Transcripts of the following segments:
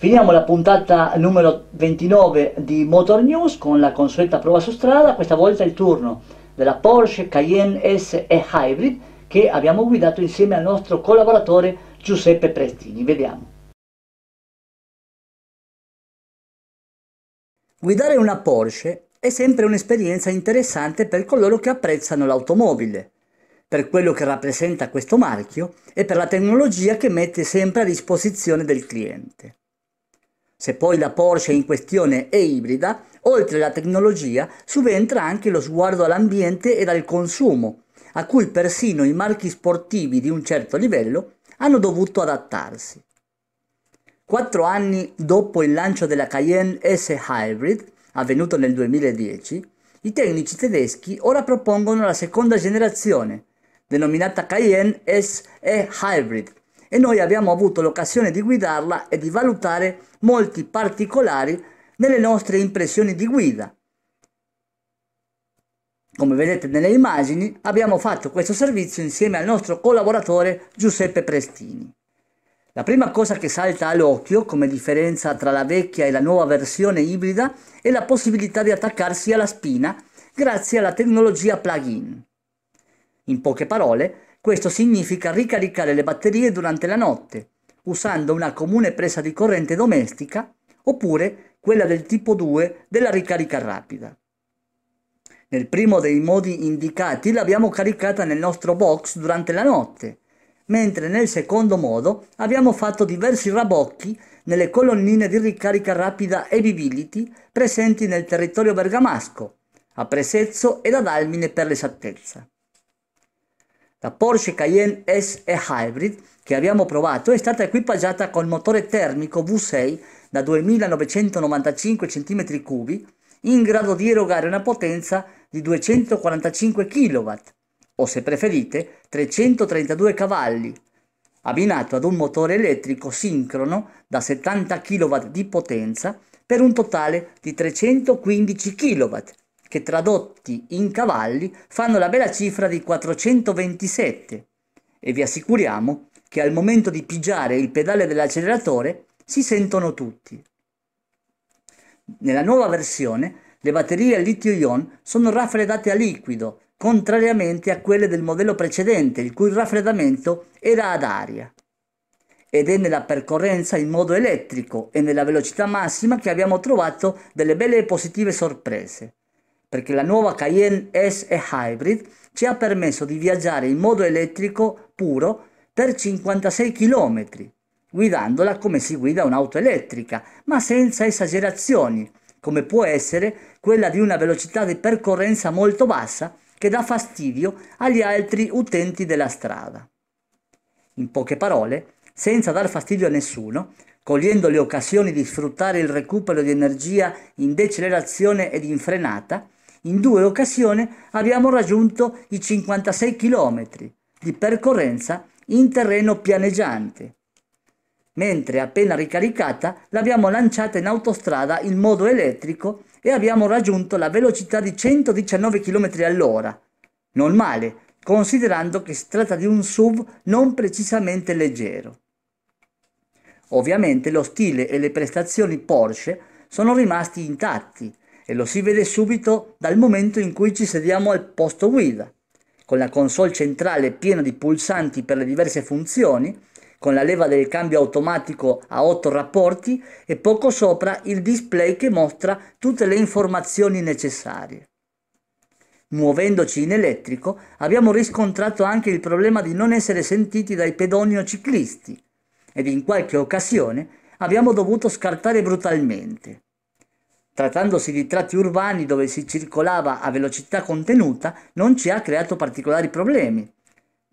Finiamo la puntata numero 29 di Motor News con la consueta prova su strada, questa volta il turno della Porsche Cayenne S e Hybrid che abbiamo guidato insieme al nostro collaboratore Giuseppe Prestini. Vediamo. Guidare una Porsche è sempre un'esperienza interessante per coloro che apprezzano l'automobile, per quello che rappresenta questo marchio e per la tecnologia che mette sempre a disposizione del cliente. Se poi la Porsche in questione è ibrida, oltre alla tecnologia subentra anche lo sguardo all'ambiente ed al consumo, a cui persino i marchi sportivi di un certo livello hanno dovuto adattarsi. Quattro anni dopo il lancio della Cayenne S Hybrid, avvenuto nel 2010, i tecnici tedeschi ora propongono la seconda generazione, denominata Cayenne S E Hybrid, e noi abbiamo avuto l'occasione di guidarla e di valutare molti particolari nelle nostre impressioni di guida. Come vedete nelle immagini, abbiamo fatto questo servizio insieme al nostro collaboratore Giuseppe Prestini. La prima cosa che salta all'occhio come differenza tra la vecchia e la nuova versione ibrida è la possibilità di attaccarsi alla spina grazie alla tecnologia plug-in. In poche parole, questo significa ricaricare le batterie durante la notte, usando una comune presa di corrente domestica oppure quella del tipo 2 della ricarica rapida. Nel primo dei modi indicati l'abbiamo caricata nel nostro box durante la notte, mentre nel secondo modo abbiamo fatto diversi rabocchi nelle colonnine di ricarica rapida e Evibility presenti nel territorio bergamasco, a Presezzo ed ad Almine per l'esattezza. La Porsche Cayenne SE Hybrid che abbiamo provato è stata equipaggiata col motore termico V6 da 2995 cm3 in grado di erogare una potenza di 245 kW o se preferite 332 cavalli, abbinato ad un motore elettrico sincrono da 70 kW di potenza per un totale di 315 kW che tradotti in cavalli fanno la bella cifra di 427 e vi assicuriamo che al momento di pigiare il pedale dell'acceleratore si sentono tutti. Nella nuova versione le batterie a litio-ion sono raffreddate a liquido, contrariamente a quelle del modello precedente, il cui raffreddamento era ad aria. Ed è nella percorrenza in modo elettrico e nella velocità massima che abbiamo trovato delle belle e positive sorprese perché la nuova Cayenne S e Hybrid ci ha permesso di viaggiare in modo elettrico puro per 56 km, guidandola come si guida un'auto elettrica, ma senza esagerazioni, come può essere quella di una velocità di percorrenza molto bassa che dà fastidio agli altri utenti della strada. In poche parole, senza dar fastidio a nessuno, cogliendo le occasioni di sfruttare il recupero di energia in decelerazione ed in frenata, in due occasioni abbiamo raggiunto i 56 km di percorrenza in terreno pianeggiante, mentre appena ricaricata l'abbiamo lanciata in autostrada in modo elettrico e abbiamo raggiunto la velocità di 119 km all'ora. Non male, considerando che si tratta di un SUV non precisamente leggero. Ovviamente lo stile e le prestazioni Porsche sono rimasti intatti e lo si vede subito dal momento in cui ci sediamo al posto guida, con la console centrale piena di pulsanti per le diverse funzioni, con la leva del cambio automatico a 8 rapporti e poco sopra il display che mostra tutte le informazioni necessarie. Muovendoci in elettrico abbiamo riscontrato anche il problema di non essere sentiti dai pedoni o ciclisti ed in qualche occasione abbiamo dovuto scartare brutalmente trattandosi di tratti urbani dove si circolava a velocità contenuta, non ci ha creato particolari problemi.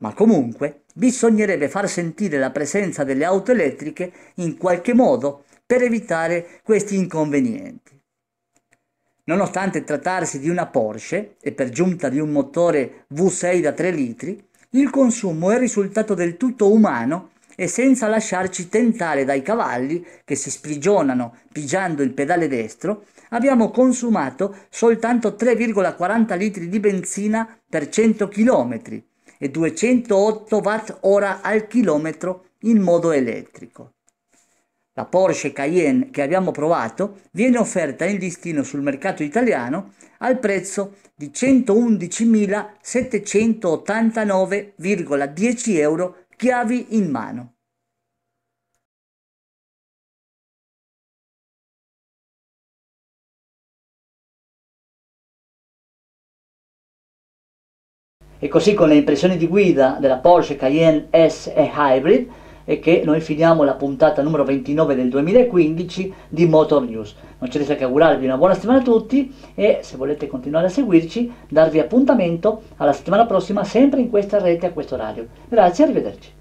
Ma comunque bisognerebbe far sentire la presenza delle auto elettriche in qualche modo per evitare questi inconvenienti. Nonostante trattarsi di una Porsche e per giunta di un motore V6 da 3 litri, il consumo è risultato del tutto umano e senza lasciarci tentare dai cavalli che si sprigionano pigiando il pedale destro abbiamo consumato soltanto 3,40 litri di benzina per 100 km e 208 watt ora al chilometro in modo elettrico. La Porsche Cayenne che abbiamo provato viene offerta in listino sul mercato italiano al prezzo di 111.789,10 euro chiavi in mano. E così con le impressioni di guida della Porsche Cayenne S e Hybrid e che noi finiamo la puntata numero 29 del 2015 di Motor News. Non ci resta che augurarvi una buona settimana a tutti e se volete continuare a seguirci darvi appuntamento alla settimana prossima sempre in questa rete a questo radio. Grazie, arrivederci.